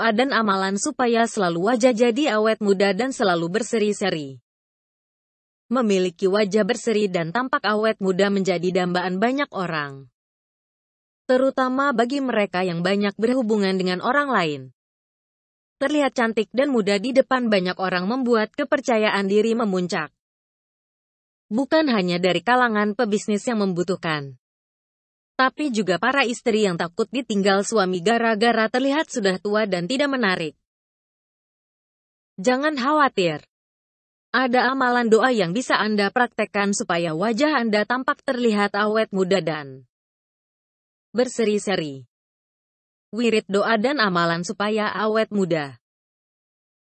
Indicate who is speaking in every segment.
Speaker 1: doa dan amalan supaya selalu wajah jadi awet muda dan selalu berseri-seri. Memiliki wajah berseri dan tampak awet muda menjadi dambaan banyak orang. Terutama bagi mereka yang banyak berhubungan dengan orang lain. Terlihat cantik dan muda di depan banyak orang membuat kepercayaan diri memuncak. Bukan hanya dari kalangan pebisnis yang membutuhkan tapi juga para istri yang takut ditinggal suami gara-gara terlihat sudah tua dan tidak menarik. Jangan khawatir. Ada amalan doa yang bisa Anda praktekkan supaya wajah Anda tampak terlihat awet muda dan berseri-seri. Wirid doa dan amalan supaya awet muda.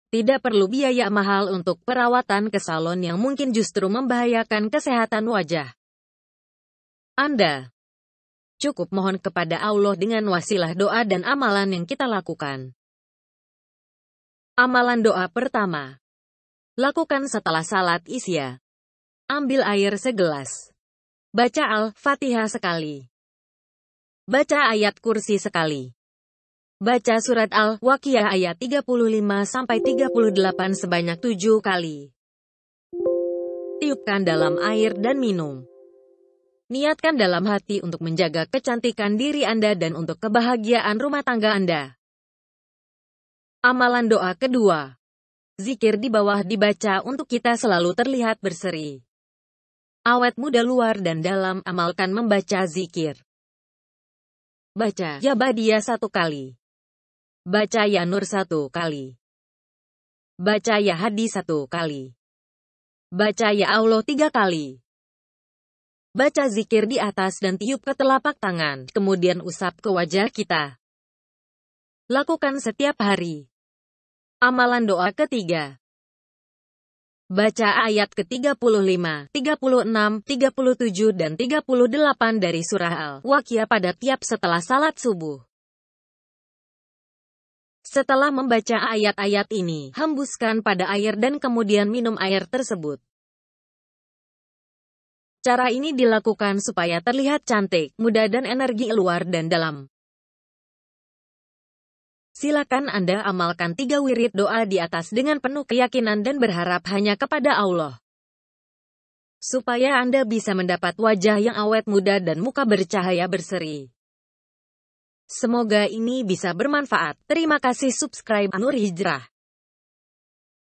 Speaker 1: Tidak perlu biaya mahal untuk perawatan ke salon yang mungkin justru membahayakan kesehatan wajah. Anda Cukup mohon kepada Allah dengan wasilah doa dan amalan yang kita lakukan. Amalan doa pertama. Lakukan setelah salat isya. Ambil air segelas. Baca Al-Fatihah sekali. Baca ayat kursi sekali. Baca surat Al-Waqiah ayat 35-38 sampai sebanyak tujuh kali. Tiupkan dalam air dan minum. Niatkan dalam hati untuk menjaga kecantikan diri Anda dan untuk kebahagiaan rumah tangga Anda. Amalan doa kedua. Zikir di bawah dibaca untuk kita selalu terlihat berseri. Awet muda luar dan dalam amalkan membaca zikir. Baca ya badia satu kali. Baca Ya Nur satu kali. Baca Ya Hadi satu kali. Baca Ya Allah tiga kali. Baca zikir di atas dan tiup ke telapak tangan, kemudian usap ke wajah kita. Lakukan setiap hari. Amalan doa ketiga. Baca ayat ke-35, 36, 37, dan 38 dari surah Al-Waqiyah pada tiap setelah salat subuh. Setelah membaca ayat-ayat ini, hembuskan pada air dan kemudian minum air tersebut. Cara ini dilakukan supaya terlihat cantik, muda dan energi luar dan dalam. Silakan Anda amalkan tiga wirid doa di atas dengan penuh keyakinan dan berharap hanya kepada Allah. Supaya Anda bisa mendapat wajah yang awet muda dan muka bercahaya berseri. Semoga ini bisa bermanfaat. Terima kasih
Speaker 2: subscribe Nur Hijrah.